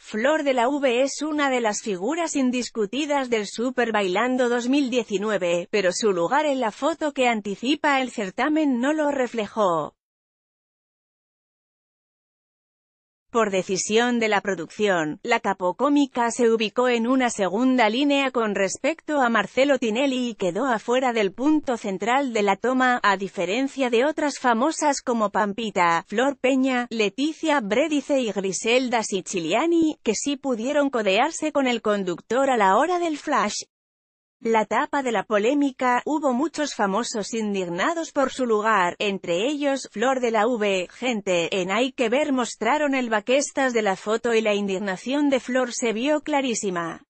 Flor de la V es una de las figuras indiscutidas del Super Bailando 2019, pero su lugar en la foto que anticipa el certamen no lo reflejó. Por decisión de la producción, la capocómica se ubicó en una segunda línea con respecto a Marcelo Tinelli y quedó afuera del punto central de la toma, a diferencia de otras famosas como Pampita, Flor Peña, Leticia Bredice y Griselda Siciliani, que sí pudieron codearse con el conductor a la hora del flash. La tapa de la polémica, hubo muchos famosos indignados por su lugar, entre ellos, Flor de la V, gente, en Hay que ver mostraron el baquestas de la foto y la indignación de Flor se vio clarísima.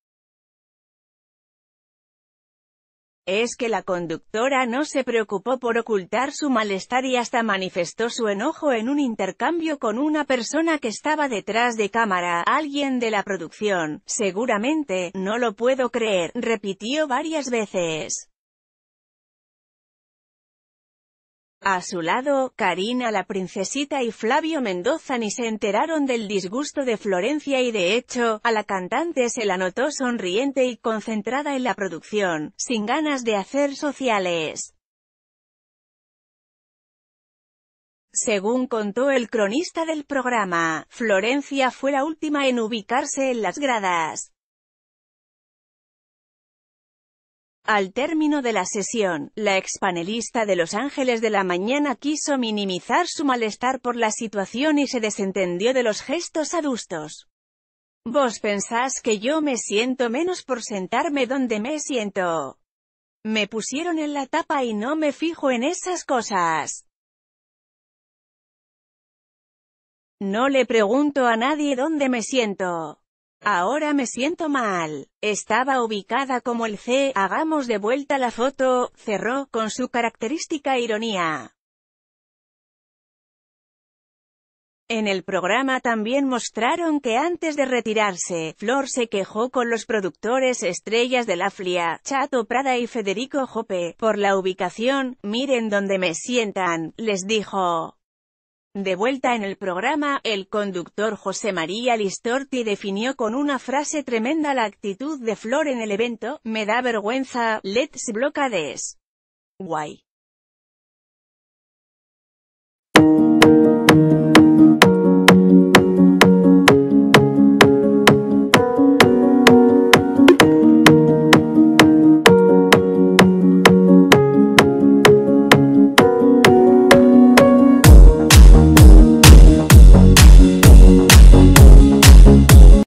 es que la conductora no se preocupó por ocultar su malestar y hasta manifestó su enojo en un intercambio con una persona que estaba detrás de cámara, alguien de la producción, seguramente, no lo puedo creer, repitió varias veces. A su lado, Karina la princesita y Flavio Mendoza ni se enteraron del disgusto de Florencia y de hecho, a la cantante se la notó sonriente y concentrada en la producción, sin ganas de hacer sociales. Según contó el cronista del programa, Florencia fue la última en ubicarse en las gradas. Al término de la sesión, la ex panelista de Los Ángeles de la Mañana quiso minimizar su malestar por la situación y se desentendió de los gestos adustos. Vos pensás que yo me siento menos por sentarme donde me siento. Me pusieron en la tapa y no me fijo en esas cosas. No le pregunto a nadie dónde me siento. Ahora me siento mal. Estaba ubicada como el C, hagamos de vuelta la foto, cerró, con su característica ironía. En el programa también mostraron que antes de retirarse, Flor se quejó con los productores estrellas de la FLIA, Chato Prada y Federico Jope, por la ubicación, miren donde me sientan, les dijo. De vuelta en el programa, el conductor José María Listorti definió con una frase tremenda la actitud de Flor en el evento, me da vergüenza, let's blockades. Guay.